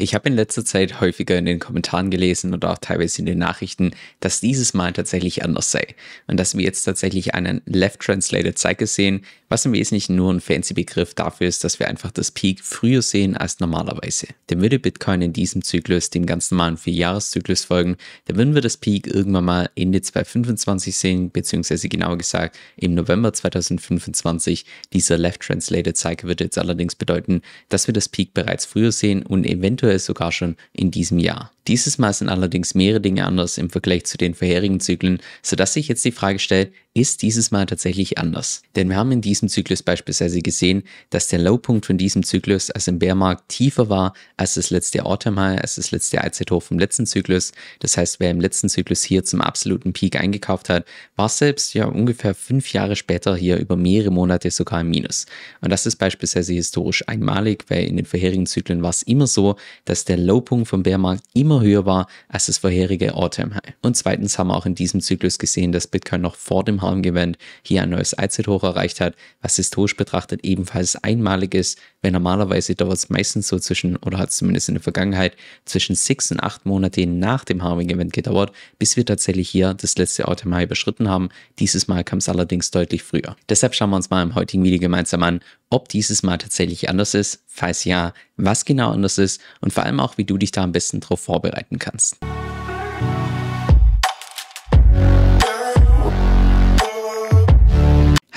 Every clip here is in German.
Ich habe in letzter Zeit häufiger in den Kommentaren gelesen oder auch teilweise in den Nachrichten, dass dieses Mal tatsächlich anders sei und dass wir jetzt tatsächlich einen Left Translated Cycle sehen, was im Wesentlichen nur ein fancy Begriff dafür ist, dass wir einfach das Peak früher sehen als normalerweise. Denn würde Bitcoin in diesem Zyklus dem ganz normalen Vierjahreszyklus folgen, dann würden wir das Peak irgendwann mal Ende 2025 sehen, beziehungsweise genauer gesagt im November 2025. Dieser Left Translated Cycle würde jetzt allerdings bedeuten, dass wir das Peak bereits früher sehen und eventuell eventuell sogar schon in diesem Jahr. Dieses Mal sind allerdings mehrere Dinge anders im Vergleich zu den vorherigen Zyklen, sodass sich jetzt die Frage stellt, ist dieses Mal tatsächlich anders? Denn wir haben in diesem Zyklus beispielsweise gesehen, dass der Lowpunkt von diesem Zyklus, also im Bärmarkt, tiefer war als das letzte Autumn High, als das letzte Allzeithoch vom letzten Zyklus. Das heißt, wer im letzten Zyklus hier zum absoluten Peak eingekauft hat, war selbst ja ungefähr fünf Jahre später hier über mehrere Monate sogar im Minus. Und das ist beispielsweise historisch einmalig, weil in den vorherigen Zyklen war es immer so, dass der Lowpunkt vom Bärmarkt immer immer höher war als das vorherige All-Time-High. Und zweitens haben wir auch in diesem Zyklus gesehen, dass Bitcoin noch vor dem Harm-Gewend hier ein neues Allzeithoch erreicht hat, was historisch betrachtet ebenfalls einmalig ist, weil normalerweise dauert es meistens so zwischen, oder hat es zumindest in der Vergangenheit, zwischen sechs und acht Monate nach dem Harming-Event gedauert, bis wir tatsächlich hier das letzte All-Time-High überschritten haben. Dieses Mal kam es allerdings deutlich früher. Deshalb schauen wir uns mal im heutigen Video gemeinsam an, ob dieses Mal tatsächlich anders ist Falls ja, was genau anders ist und vor allem auch, wie du dich da am besten drauf vorbereiten kannst.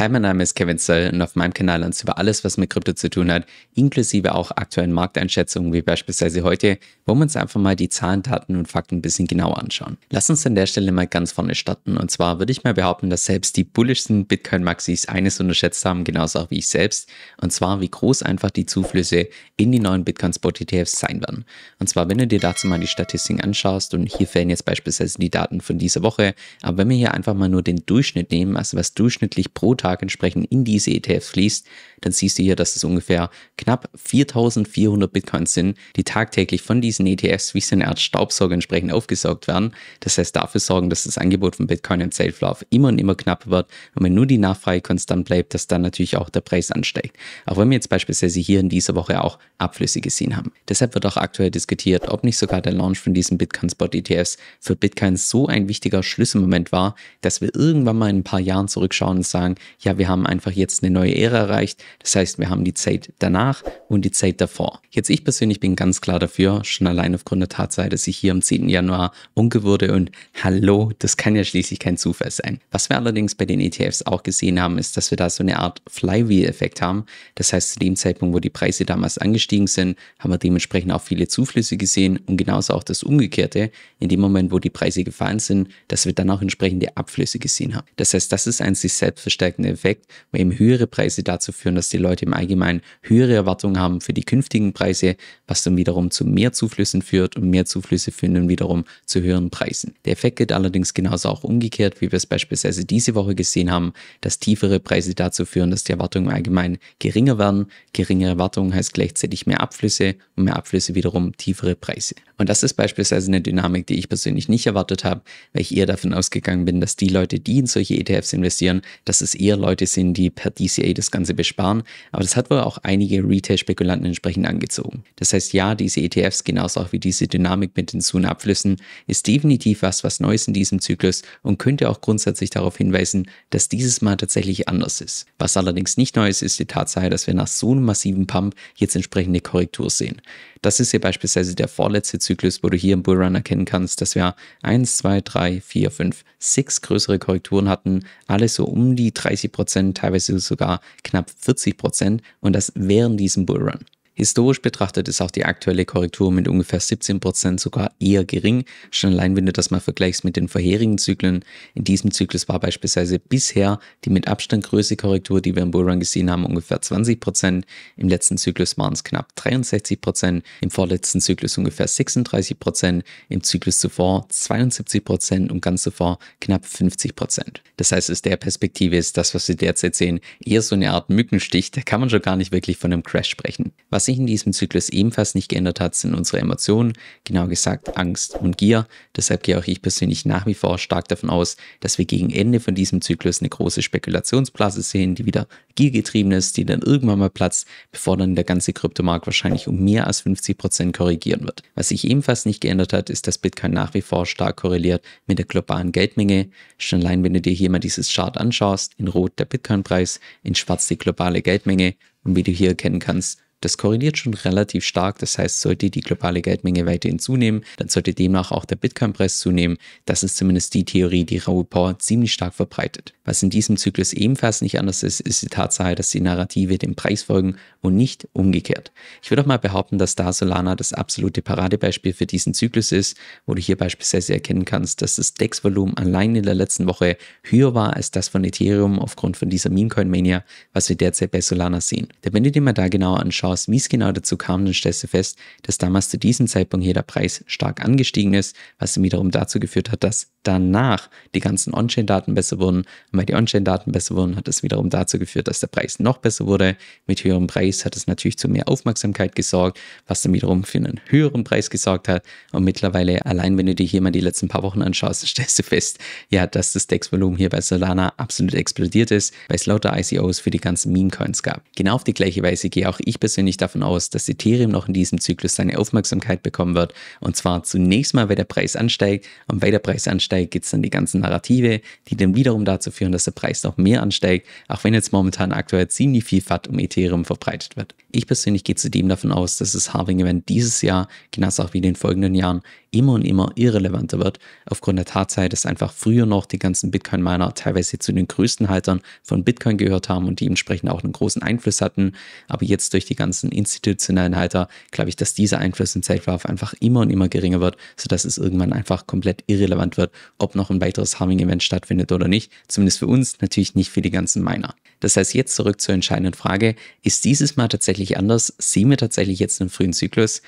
Hi, mein Name ist Kevin Zöll und auf meinem Kanal uns über alles, was mit Krypto zu tun hat, inklusive auch aktuellen Markteinschätzungen wie beispielsweise heute, wo wir uns einfach mal die Zahlen, Daten und Fakten ein bisschen genauer anschauen. Lass uns an der Stelle mal ganz vorne starten und zwar würde ich mal behaupten, dass selbst die bullischsten Bitcoin-Maxis eines unterschätzt haben, genauso auch wie ich selbst, und zwar wie groß einfach die Zuflüsse in die neuen Bitcoin-Spot-ETFs sein werden. Und zwar, wenn du dir dazu mal die Statistiken anschaust und hier fehlen jetzt beispielsweise die Daten von dieser Woche, aber wenn wir hier einfach mal nur den Durchschnitt nehmen, also was durchschnittlich pro Tag Betrag entsprechend in diese ETFs fließt, dann siehst du hier, dass es ungefähr knapp 4400 Bitcoins sind, die tagtäglich von diesen ETFs wie so eine Art Staubsauger entsprechend aufgesaugt werden. Das heißt, dafür sorgen, dass das Angebot von Bitcoin im Self-Lauf immer und immer knapper wird. Und wenn nur die Nachfrage konstant bleibt, dass dann natürlich auch der Preis ansteigt. Auch wenn wir jetzt beispielsweise hier in dieser Woche auch Abflüsse gesehen haben. Deshalb wird auch aktuell diskutiert, ob nicht sogar der Launch von diesen Bitcoin-Spot-ETFs für Bitcoin so ein wichtiger Schlüsselmoment war, dass wir irgendwann mal in ein paar Jahren zurückschauen und sagen, ja, wir haben einfach jetzt eine neue Ära erreicht. Das heißt, wir haben die Zeit danach und die Zeit davor. Jetzt ich persönlich bin ganz klar dafür, schon allein aufgrund der Tatsache, dass ich hier am 10. Januar Onkel wurde und hallo, das kann ja schließlich kein Zufall sein. Was wir allerdings bei den ETFs auch gesehen haben, ist, dass wir da so eine Art Flywheel-Effekt haben. Das heißt, zu dem Zeitpunkt, wo die Preise damals angestiegen sind, haben wir dementsprechend auch viele Zuflüsse gesehen und genauso auch das Umgekehrte, in dem Moment, wo die Preise gefallen sind, dass wir dann auch entsprechende Abflüsse gesehen haben. Das heißt, das ist ein sich selbst Effekt, wo eben höhere Preise dazu führen, dass die Leute im Allgemeinen höhere Erwartungen haben für die künftigen Preise, was dann wiederum zu mehr Zuflüssen führt und mehr Zuflüsse führen dann wiederum zu höheren Preisen. Der Effekt geht allerdings genauso auch umgekehrt, wie wir es beispielsweise diese Woche gesehen haben, dass tiefere Preise dazu führen, dass die Erwartungen im Allgemeinen geringer werden. Geringere Erwartungen heißt gleichzeitig mehr Abflüsse und mehr Abflüsse wiederum tiefere Preise. Und das ist beispielsweise eine Dynamik, die ich persönlich nicht erwartet habe, weil ich eher davon ausgegangen bin, dass die Leute, die in solche ETFs investieren, dass es eher Leute sind, die per DCA das Ganze besparen. Aber das hat wohl auch einige Retail-Spekulanten entsprechend angezogen. Das heißt, ja, diese ETFs, genauso auch wie diese Dynamik mit den Zu- Abflüssen, ist definitiv was, was Neues in diesem Zyklus und könnte auch grundsätzlich darauf hinweisen, dass dieses Mal tatsächlich anders ist. Was allerdings nicht neu ist, ist die Tatsache, dass wir nach so einem massiven Pump jetzt entsprechende Korrektur sehen. Das ist hier beispielsweise der vorletzte Zyklus, wo du hier im Bullrun erkennen kannst, dass wir 1, 2, 3, 4, 5, 6 größere Korrekturen hatten, alle so um die 30 Prozent, teilweise sogar knapp 40 Prozent und das während diesem Bullrun. Historisch betrachtet ist auch die aktuelle Korrektur mit ungefähr 17% sogar eher gering. Schon allein, wenn du das mal vergleichst mit den vorherigen Zyklen. In diesem Zyklus war beispielsweise bisher die mit Abstand größte Korrektur, die wir im Bullrun gesehen haben, ungefähr 20%. Im letzten Zyklus waren es knapp 63%, im vorletzten Zyklus ungefähr 36%, im Zyklus zuvor 72% und ganz zuvor knapp 50%. Das heißt, aus der Perspektive ist das, was wir derzeit sehen, eher so eine Art Mückenstich. Da kann man schon gar nicht wirklich von einem Crash sprechen. Was was sich in diesem Zyklus ebenfalls nicht geändert hat, sind unsere Emotionen, genau gesagt Angst und Gier. Deshalb gehe auch ich persönlich nach wie vor stark davon aus, dass wir gegen Ende von diesem Zyklus eine große Spekulationsblase sehen, die wieder giergetrieben ist, die dann irgendwann mal platzt, bevor dann der ganze Kryptomarkt wahrscheinlich um mehr als 50% Prozent korrigieren wird. Was sich ebenfalls nicht geändert hat, ist, dass Bitcoin nach wie vor stark korreliert mit der globalen Geldmenge. Schon allein, wenn du dir hier mal dieses Chart anschaust, in Rot der Bitcoin-Preis, in Schwarz die globale Geldmenge und wie du hier erkennen kannst, das korreliert schon relativ stark. Das heißt, sollte die globale Geldmenge weiterhin zunehmen, dann sollte demnach auch der Bitcoin-Preis zunehmen. Das ist zumindest die Theorie, die Raoul Power ziemlich stark verbreitet. Was in diesem Zyklus ebenfalls nicht anders ist, ist die Tatsache, dass die Narrative dem Preis folgen und nicht umgekehrt. Ich würde auch mal behaupten, dass da Solana das absolute Paradebeispiel für diesen Zyklus ist, wo du hier beispielsweise erkennen kannst, dass das DEX-Volumen allein in der letzten Woche höher war als das von Ethereum aufgrund von dieser Memecoin-Mania, was wir derzeit bei Solana sehen. Denn wenn du dir mal da genau anschaust, wie es es es genau Genau dazu dazu dazu kam, dann dann stellst stellst du du du fest, fest, dass dass dass dass damals zu zu diesem Zeitpunkt hier hier hier der der Preis Preis Preis Preis stark angestiegen ist, ist, was was wiederum wiederum wiederum geführt geführt, hat, hat hat hat. danach die die die die die ganzen ganzen On-Chain-Daten On-Chain-Daten besser besser besser wurden. wurden, Und Und weil weil das noch wurde. Mit höherem natürlich mehr Aufmerksamkeit gesorgt, gesorgt für für einen höheren mittlerweile, allein wenn dir mal letzten paar Wochen anschaust, ja, Dex-Volumen bei Solana absolut explodiert lauter ICOs Meme-Coins gab. Genau auf gleiche Weise gehe auch ich persönlich bin ich davon aus, dass Ethereum noch in diesem Zyklus seine Aufmerksamkeit bekommen wird. Und zwar zunächst mal, weil der Preis ansteigt. Und weil der Preis ansteigt, gibt es dann die ganzen Narrative, die dann wiederum dazu führen, dass der Preis noch mehr ansteigt, auch wenn jetzt momentan aktuell ziemlich viel FAT um Ethereum verbreitet wird. Ich persönlich gehe zudem davon aus, dass das Harving-Event dieses Jahr, genauso auch wie in den folgenden Jahren, immer und immer irrelevanter wird, aufgrund der Tatsache, dass einfach früher noch die ganzen Bitcoin-Miner teilweise zu den größten Haltern von Bitcoin gehört haben und die entsprechend auch einen großen Einfluss hatten. Aber jetzt durch die ganzen institutionellen Halter glaube ich, dass dieser Einfluss im Zeitverlauf einfach immer und immer geringer wird, sodass es irgendwann einfach komplett irrelevant wird, ob noch ein weiteres Harming-Event stattfindet oder nicht. Zumindest für uns, natürlich nicht für die ganzen Miner. Das heißt, jetzt zurück zur entscheidenden Frage, ist dieses Mal tatsächlich anders? Sehen wir tatsächlich jetzt einen frühen Zyklus?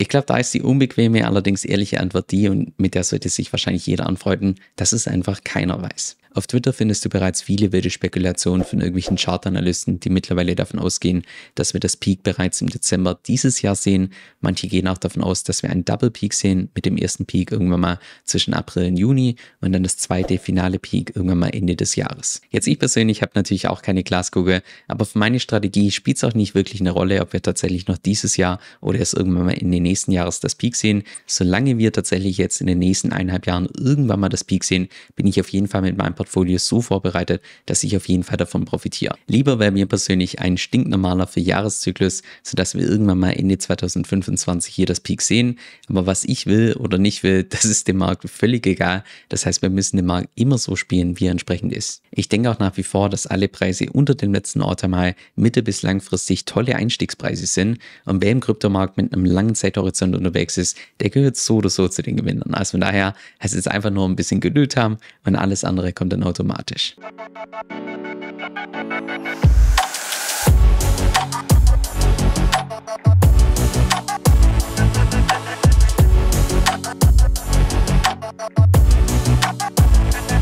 Ich glaube, da ist die unbequeme, allerdings ehrliche Antwort die, und mit der sollte sich wahrscheinlich jeder anfreunden, dass es einfach keiner weiß. Auf Twitter findest du bereits viele wilde Spekulationen von irgendwelchen Chartanalysten, die mittlerweile davon ausgehen, dass wir das Peak bereits im Dezember dieses Jahr sehen. Manche gehen auch davon aus, dass wir einen Double Peak sehen, mit dem ersten Peak irgendwann mal zwischen April und Juni und dann das zweite finale Peak irgendwann mal Ende des Jahres. Jetzt ich persönlich habe natürlich auch keine Glaskugel, aber für meine Strategie spielt es auch nicht wirklich eine Rolle, ob wir tatsächlich noch dieses Jahr oder erst irgendwann mal in den nächsten Jahres das Peak sehen. Solange wir tatsächlich jetzt in den nächsten eineinhalb Jahren irgendwann mal das Peak sehen, bin ich auf jeden Fall mit meinem Portfolio so vorbereitet, dass ich auf jeden Fall davon profitiere. Lieber wäre mir persönlich ein stinknormaler für Jahreszyklus, sodass wir irgendwann mal Ende 2025 hier das Peak sehen. Aber was ich will oder nicht will, das ist dem Markt völlig egal. Das heißt, wir müssen den Markt immer so spielen, wie er entsprechend ist. Ich denke auch nach wie vor, dass alle Preise unter dem letzten Ort einmal mittel- bis langfristig tolle Einstiegspreise sind. Und wer im Kryptomarkt mit einem langen Zeithorizont unterwegs ist, der gehört so oder so zu den Gewinnern. Also von daher heißt es einfach nur ein bisschen Geduld haben und alles andere kommt dann automatisch.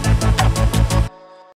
Musik